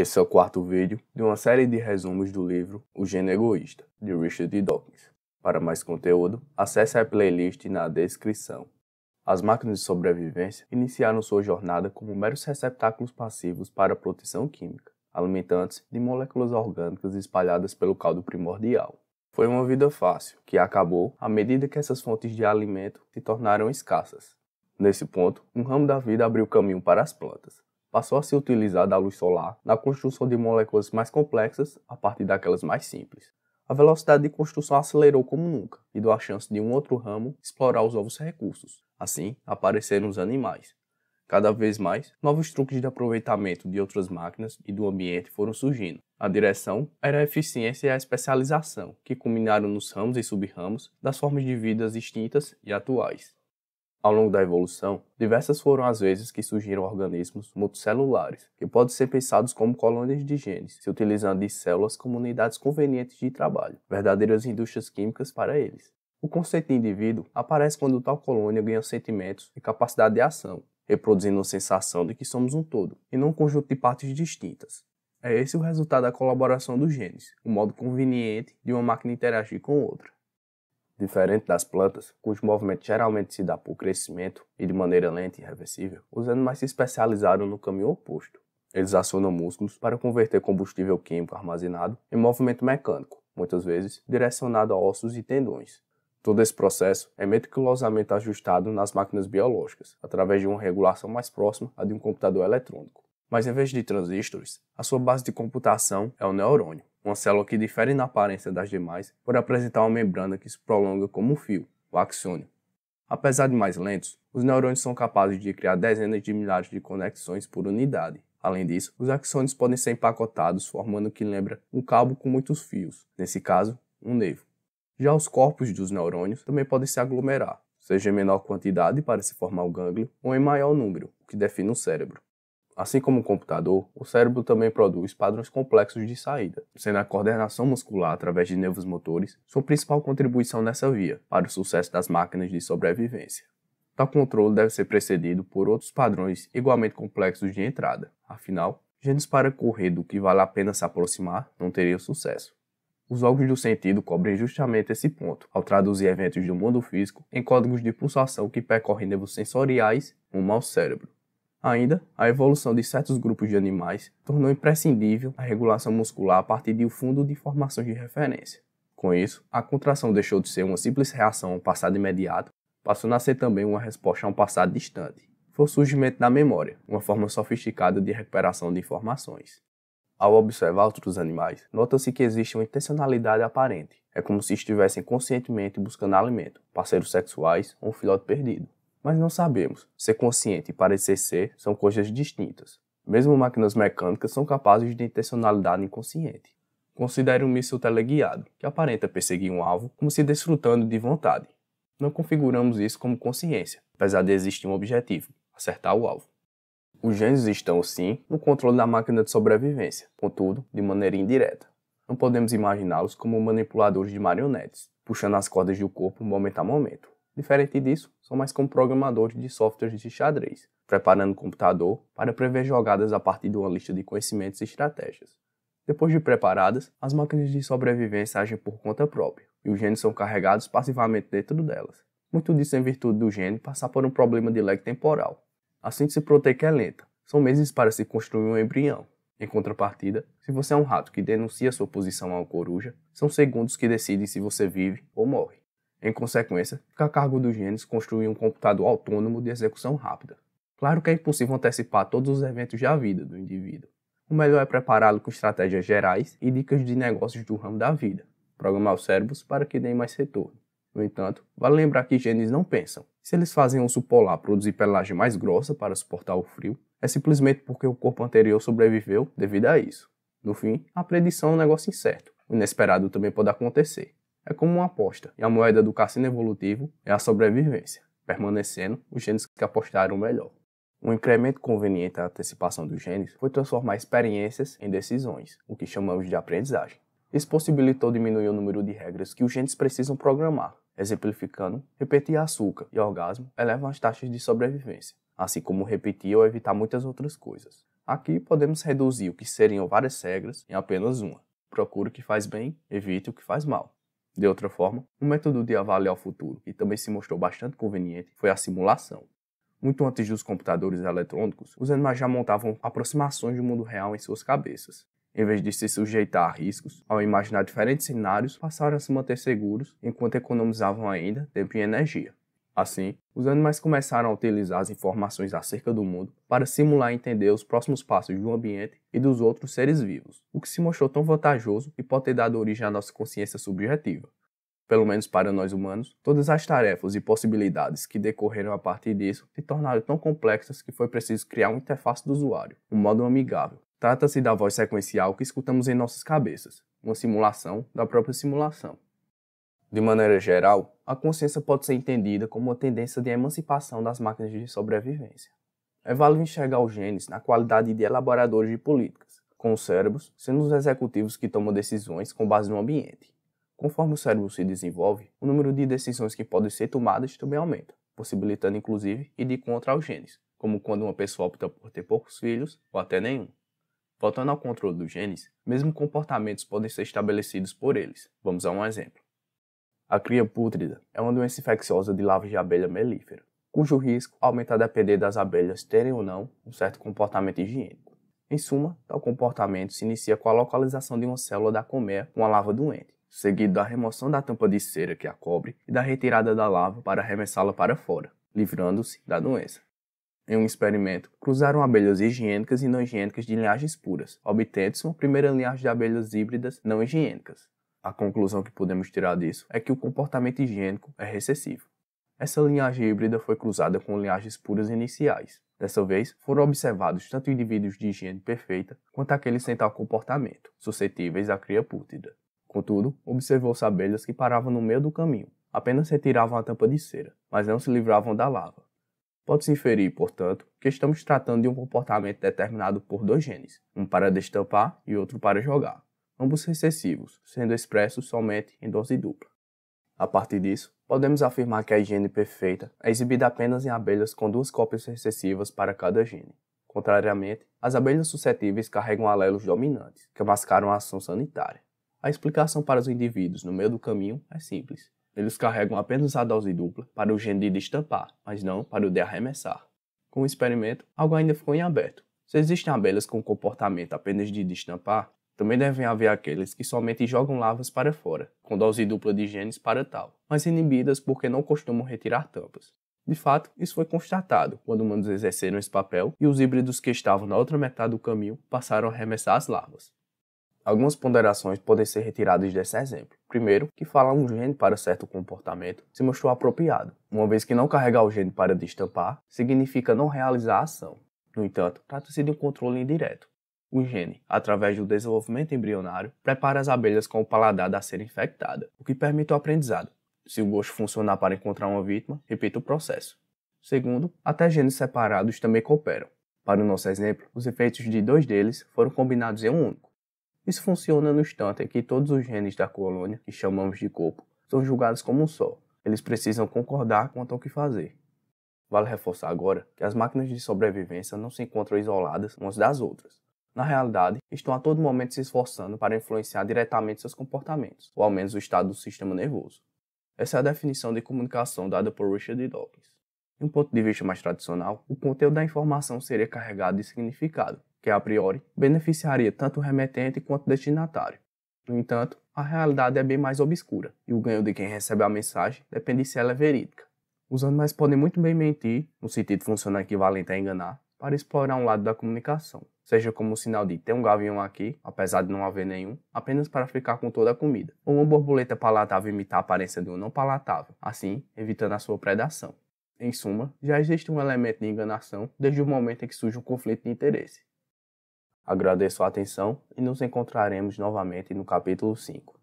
Esse é o quarto vídeo de uma série de resumos do livro O Gênero Egoísta, de Richard Dawkins. Para mais conteúdo, acesse a playlist na descrição. As máquinas de sobrevivência iniciaram sua jornada como meros receptáculos passivos para a proteção química, alimentando-se de moléculas orgânicas espalhadas pelo caldo primordial. Foi uma vida fácil, que acabou à medida que essas fontes de alimento se tornaram escassas. Nesse ponto, um ramo da vida abriu caminho para as plantas, passou a ser utilizada a luz solar na construção de moléculas mais complexas a partir daquelas mais simples. A velocidade de construção acelerou como nunca e deu a chance de um outro ramo explorar os novos recursos. Assim, apareceram os animais. Cada vez mais, novos truques de aproveitamento de outras máquinas e do ambiente foram surgindo. A direção era a eficiência e a especialização, que culminaram nos ramos e subramos das formas de vidas extintas e atuais. Ao longo da evolução, diversas foram as vezes que surgiram organismos multicelulares, que podem ser pensados como colônias de genes, se utilizando de células como unidades convenientes de trabalho, verdadeiras indústrias químicas para eles. O conceito de indivíduo aparece quando tal colônia ganha sentimentos e capacidade de ação, reproduzindo a sensação de que somos um todo, e não um conjunto de partes distintas. É esse o resultado da colaboração dos genes, o um modo conveniente de uma máquina interagir com outra. Diferente das plantas, cujo movimento geralmente se dá por crescimento e de maneira lenta e irreversível, os animais se especializaram no caminho oposto. Eles acionam músculos para converter combustível químico armazenado em movimento mecânico, muitas vezes direcionado a ossos e tendões. Todo esse processo é meticulosamente ajustado nas máquinas biológicas, através de uma regulação mais próxima à de um computador eletrônico. Mas em vez de transistores, a sua base de computação é o neurônio uma célula que difere na aparência das demais por apresentar uma membrana que se prolonga como um fio, o axônio. Apesar de mais lentos, os neurônios são capazes de criar dezenas de milhares de conexões por unidade. Além disso, os axônios podem ser empacotados formando o que lembra um cabo com muitos fios, nesse caso, um nevo. Já os corpos dos neurônios também podem se aglomerar, seja em menor quantidade para se formar o um gânglio ou em maior número, o que define o um cérebro. Assim como o computador, o cérebro também produz padrões complexos de saída, sendo a coordenação muscular através de nervos motores sua principal contribuição nessa via para o sucesso das máquinas de sobrevivência. Tal controle deve ser precedido por outros padrões igualmente complexos de entrada. Afinal, genes para correr do que vale a pena se aproximar não teriam sucesso. Os órgãos do sentido cobrem justamente esse ponto, ao traduzir eventos do mundo físico em códigos de pulsação que percorrem nervos sensoriais rumo ao cérebro. Ainda, a evolução de certos grupos de animais tornou imprescindível a regulação muscular a partir de um fundo de informações de referência. Com isso, a contração deixou de ser uma simples reação ao passado imediato, passou a ser também uma resposta a um passado distante. Foi o surgimento da memória, uma forma sofisticada de recuperação de informações. Ao observar outros animais, nota-se que existe uma intencionalidade aparente. É como se estivessem conscientemente buscando alimento, parceiros sexuais ou um filhote perdido mas não sabemos. Ser consciente e parecer ser são coisas distintas. Mesmo máquinas mecânicas são capazes de intencionalidade inconsciente. Considere um míssil teleguiado, que aparenta perseguir um alvo como se desfrutando de vontade. Não configuramos isso como consciência, apesar de existir um objetivo, acertar o alvo. Os genes estão, sim, no controle da máquina de sobrevivência, contudo, de maneira indireta. Não podemos imaginá-los como manipuladores de marionetes, puxando as cordas do corpo momento a momento. Diferente disso, são mais como programadores de softwares de xadrez, preparando o computador para prever jogadas a partir de uma lista de conhecimentos e estratégias. Depois de preparadas, as máquinas de sobrevivência agem por conta própria, e os genes são carregados passivamente dentro delas. Muito disso em virtude do gene passar por um problema de lag temporal. A se proteica é lenta, são meses para se construir um embrião. Em contrapartida, se você é um rato que denuncia sua posição a uma coruja, são segundos que decidem se você vive ou morre. Em consequência, fica a cargo dos genes construir um computador autônomo de execução rápida. Claro que é impossível antecipar todos os eventos da vida do indivíduo. O melhor é prepará-lo com estratégias gerais e dicas de negócios do ramo da vida, programar os cérebros para que deem mais retorno. No entanto, vale lembrar que genes não pensam. Se eles fazem um polar produzir pelagem mais grossa para suportar o frio, é simplesmente porque o corpo anterior sobreviveu devido a isso. No fim, a predição é um negócio incerto. O inesperado também pode acontecer é como uma aposta, e a moeda do cassino evolutivo é a sobrevivência, permanecendo os genes que apostaram melhor. Um incremento conveniente à antecipação dos genes foi transformar experiências em decisões, o que chamamos de aprendizagem. Isso possibilitou diminuir o número de regras que os genes precisam programar. Exemplificando, repetir açúcar e orgasmo elevam as taxas de sobrevivência, assim como repetir ou evitar muitas outras coisas. Aqui podemos reduzir o que seriam várias regras em apenas uma. Procure o que faz bem, evite o que faz mal. De outra forma, um método de avaliar o futuro, que também se mostrou bastante conveniente, foi a simulação. Muito antes dos computadores eletrônicos, os animais já montavam aproximações do mundo real em suas cabeças. Em vez de se sujeitar a riscos, ao imaginar diferentes cenários, passaram a se manter seguros enquanto economizavam ainda tempo e energia. Assim, os animais começaram a utilizar as informações acerca do mundo para simular entender os próximos passos do ambiente e dos outros seres vivos, o que se mostrou tão vantajoso e pode ter dado origem à nossa consciência subjetiva. Pelo menos para nós humanos, todas as tarefas e possibilidades que decorreram a partir disso se tornaram tão complexas que foi preciso criar uma interface do usuário, um modo amigável. Trata-se da voz sequencial que escutamos em nossas cabeças, uma simulação da própria simulação. De maneira geral, a consciência pode ser entendida como uma tendência de emancipação das máquinas de sobrevivência. É válido enxergar os genes na qualidade de elaboradores de políticas, com os cérebros sendo os executivos que tomam decisões com base no ambiente. Conforme o cérebro se desenvolve, o número de decisões que podem ser tomadas também aumenta, possibilitando inclusive ir de contra os genes, como quando uma pessoa opta por ter poucos filhos ou até nenhum. Voltando ao controle dos genes, mesmo comportamentos podem ser estabelecidos por eles. Vamos a um exemplo. A cria pútrida é uma doença infecciosa de larvas de abelha melífera, cujo risco aumenta a depender das abelhas terem ou não um certo comportamento higiênico. Em suma, tal comportamento se inicia com a localização de uma célula da colmeia com a larva doente, seguido da remoção da tampa de cera que a cobre e da retirada da larva para arremessá-la para fora, livrando-se da doença. Em um experimento, cruzaram abelhas higiênicas e não higiênicas de linhagens puras, obtendo-se uma primeira linhagem de abelhas híbridas não higiênicas. A conclusão que podemos tirar disso é que o comportamento higiênico é recessivo. Essa linhagem híbrida foi cruzada com linhagens puras iniciais. Dessa vez, foram observados tanto indivíduos de higiene perfeita quanto aqueles sem tal comportamento, suscetíveis à cria pútrida. Contudo, observou-se abelhas que paravam no meio do caminho, apenas retiravam a tampa de cera, mas não se livravam da lava. Pode-se inferir, portanto, que estamos tratando de um comportamento determinado por dois genes, um para destampar e outro para jogar ambos recessivos, sendo expressos somente em dose dupla. A partir disso, podemos afirmar que a higiene perfeita é exibida apenas em abelhas com duas cópias recessivas para cada gene. Contrariamente, as abelhas suscetíveis carregam alelos dominantes, que mascaram a ação sanitária. A explicação para os indivíduos no meio do caminho é simples. Eles carregam apenas a dose dupla para o gene de destampar, mas não para o de arremessar. Com o experimento, algo ainda ficou em aberto. Se existem abelhas com comportamento apenas de destampar, também devem haver aqueles que somente jogam larvas para fora, com dose dupla de genes para tal, mas inibidas porque não costumam retirar tampas. De fato, isso foi constatado quando humanos exerceram esse papel e os híbridos que estavam na outra metade do caminho passaram a arremessar as larvas. Algumas ponderações podem ser retiradas desse exemplo. Primeiro, que falar um gene para certo comportamento se mostrou apropriado, uma vez que não carregar o gene para destampar significa não realizar a ação. No entanto, trata-se de um controle indireto, o gene, através do desenvolvimento embrionário, prepara as abelhas com o paladar da ser infectada, o que permite o aprendizado. Se o gosto funcionar para encontrar uma vítima, repita o processo. Segundo, até genes separados também cooperam. Para o nosso exemplo, os efeitos de dois deles foram combinados em um único. Isso funciona no instante em que todos os genes da colônia, que chamamos de corpo, são julgados como um só. Eles precisam concordar quanto ao que fazer. Vale reforçar agora que as máquinas de sobrevivência não se encontram isoladas umas das outras na realidade, estão a todo momento se esforçando para influenciar diretamente seus comportamentos, ou ao menos o estado do sistema nervoso. Essa é a definição de comunicação dada por Richard Dawkins. De um ponto de vista mais tradicional, o conteúdo da informação seria carregado de significado, que a priori beneficiaria tanto o remetente quanto o destinatário. No entanto, a realidade é bem mais obscura, e o ganho de quem recebe a mensagem depende se ela é verídica. Os animais podem muito bem mentir, no sentido funcional equivalente a enganar, para explorar um lado da comunicação, seja como um sinal de ter um gavião aqui, apesar de não haver nenhum, apenas para ficar com toda a comida, ou uma borboleta palatável imitar a aparência de um não palatável, assim evitando a sua predação. Em suma, já existe um elemento de enganação desde o momento em que surge um conflito de interesse. Agradeço a atenção e nos encontraremos novamente no capítulo 5.